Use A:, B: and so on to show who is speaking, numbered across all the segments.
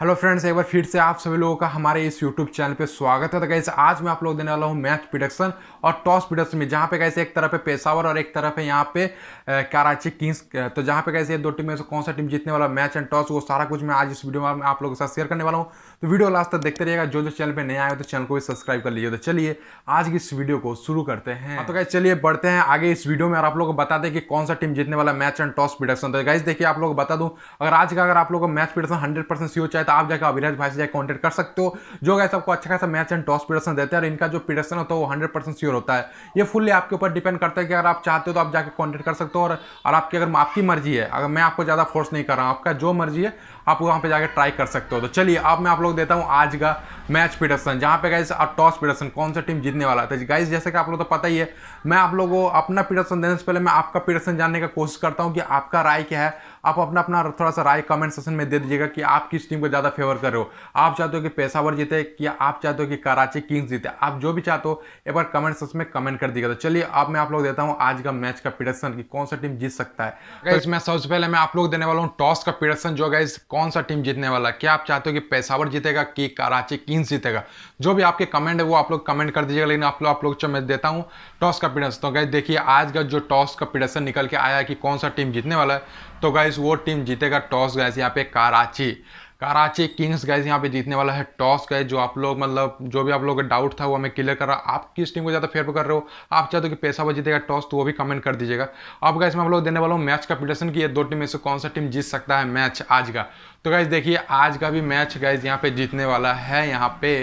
A: Hello friends एक बार फिर से आप सभी लोगों का हमारे इस यूट्यूब चैनल पे स्वागत है तो कैसे आज मैं आप लोग देने वाला हूँ मैच प्रिडक्शन और टॉस प्रिडक्शन में जहाँ पे कैसे एक तरफ है पेशावर और एक तरफ है यहाँ पे कराची किंग्स तो जहाँ पे कैसे दो टीम में से कौन सा टीम जीतने वाला मैच एंड टॉस वो सारा कुछ मैं आज इस वीडियो में आप लोगों के साथ शेयर करने वाला हूँ तो वीडियो लास्ट तक देखते रहिएगा जो जो चैनल पर नए आए तो चैनल को भी सब्सक्राइब कर लीजिए तो चलिए आज की इस वीडियो को शुरू करते हैं हाँ। तो कैसे चलिए बढ़ते हैं आगे इस वीडियो में और आप लोग को बता दें कि कौन सा टीम जीतने वाला मैच एंड टॉस प्रिडक्शन तो कैसे देखिए आप लोग बता दूँ अगर आज का अगर आप लोगों को मैच प्रिडक्शन हंड्रेड परसेंट चाहिए जाए तो आप जाकर अभिराज भाई से जाकर कॉन्टेक्ट कर सकते हो जो गए सबको अच्छा खासा मैच एंड टॉस प्रदर्शन देते हैं और इनका जो प्रदर्शन होता है वो हंड्रेड परसेंट श्योर होता है ये फुल्ली आपके ऊपर डिपेंड करता है कि अगर आप चाहते हो तो आप जाकर कॉन्टेक्ट कर सकते हो और, और आपकी अगर आपकी मर्जी है अगर मैं आपको ज़्यादा फोर्स नहीं कर रहा हूँ आपका जो मर्जी है आप वहाँ पर जाकर ट्राई कर सकते हो तो चलिए अब मैं आप लोग देता हूँ आज का मैच प्रिडक्शन जहाँ पे गाइज टॉस प्रिडक्शन कौन सा टीम जीतने वाला था गाइज तो जैसे कि आप लोग तो पता ही है मैं आप लोगों को अपना प्रिडक्शन देने से पहले मैं आपका प्रिडक्शन जानने का कोशिश करता हूँ कि आपका राय क्या है आप अपना अपना थोड़ा सा राय कमेंट सेक्शन में दे दीजिएगा कि आप किस टीम को ज़्यादा फेवर कर रहे हो आप चाहते हो कि पेशावर जीते कि आप चाहते हो कि कराची किंग्स जीते आप जो भी चाहते हो एक बार कमेंट सेक्शन में कमेंट कर दीजिएगा तो चलिए अब मैं आप लोग देता हूँ आज का मैच का प्रिडक्शन कि कौन सा टीम जीत सकता है तो मैं सबसे पहले मैं आप लोग देने वाला हूँ टॉस का प्रिडक्शन जो गाइज कौन सा टीम जीतने वाला क्या आप चाहते हो कि पेशावर जीतेगा कि कराची किंग्स मीन्स जीतेगा जो भी आपके कमेंट है वो आप लोग कमेंट कर दीजिएगा लेकिन आप लोग आप लोग जो मैं देता हूँ टॉस का पिडस तो गाइज देखिए आज का जो टॉस का पिडसन निकल के आया कि कौन सा टीम जीतने वाला है तो गाइज वो टीम जीतेगा टॉस गाइज यहाँ पे कराची कराची किंग्स गाइज यहाँ पे जीतने वाला है टॉस गए जो आप लोग मतलब जो भी आप लोग का डाउट था वो हमें क्लियर कर रहा आप किस टीम को ज़्यादा फेवर कर रहे हो आप चाहते हो कि पैसा वह जीतेगा टॉस तो वो भी कमेंट कर दीजिएगा अब गाइज मैं आप लोग देने वाला हूँ मैच का प्रदर्शन की दो टीम में से कौन सा टीम जीत सकता है मैच आज का तो गाइज देखिए आज का भी मैच गाइज यहाँ पे जीतने वाला है यहाँ पे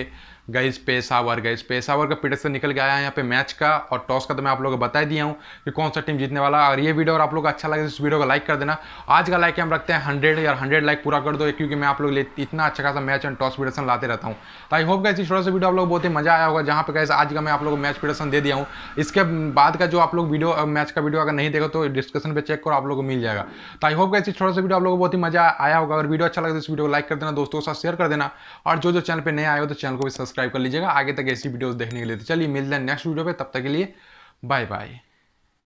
A: गई पेशावर गई पेशावर का पीटर से निकल के आया है यहाँ पे मैच का और टॉस का तो मैं आप लोगों को बता दिया हूँ कि कौन सा टीम जीतने वाला और ये वीडियो और आप लोग अच्छा लगे तो इस वीडियो को लाइक कर देना आज का लाइक हम रखते हैं हंड्रेड यार हंड्रेड लाइक पूरा कर दो क्योंकि मैं आप लोग इतना अच्छा खासा मैच एंड टॉस प्रिडक्शन लाते रहता हूँ तो आई होप गैस इस छोटा सा वीडियो आप लोग बहुत ही मजा आया होगा जहाँ पर गए आज का मैं आप लोग मैच प्रिडक्शन दे दिया हूँ इसके बाद का जो आप लोग वीडियो मैच का वीडियो अगर नहीं देखो तो डिस्क्रिप्शन पर चेक करो आप लोग को मिल जाएगा तो आई होप गैस इस छोटा सा वीडियो आप लोग को बहुत ही मजा आया होगा अगर वीडियो अच्छा लगे तो इस वीडियो को लाइक कर देना दोस्तों के साथ शेयर कर देना और जो जो चैनल पर नए आए हो तो चैनल को भी सब्सक्राइब सब्सक्राइब कर लीजिएगा आगे तक ऐसी वीडियोस देखने के लिए तो चलिए मिलते हैं नेक्स्ट वीडियो पे तब तक के लिए बाय बाय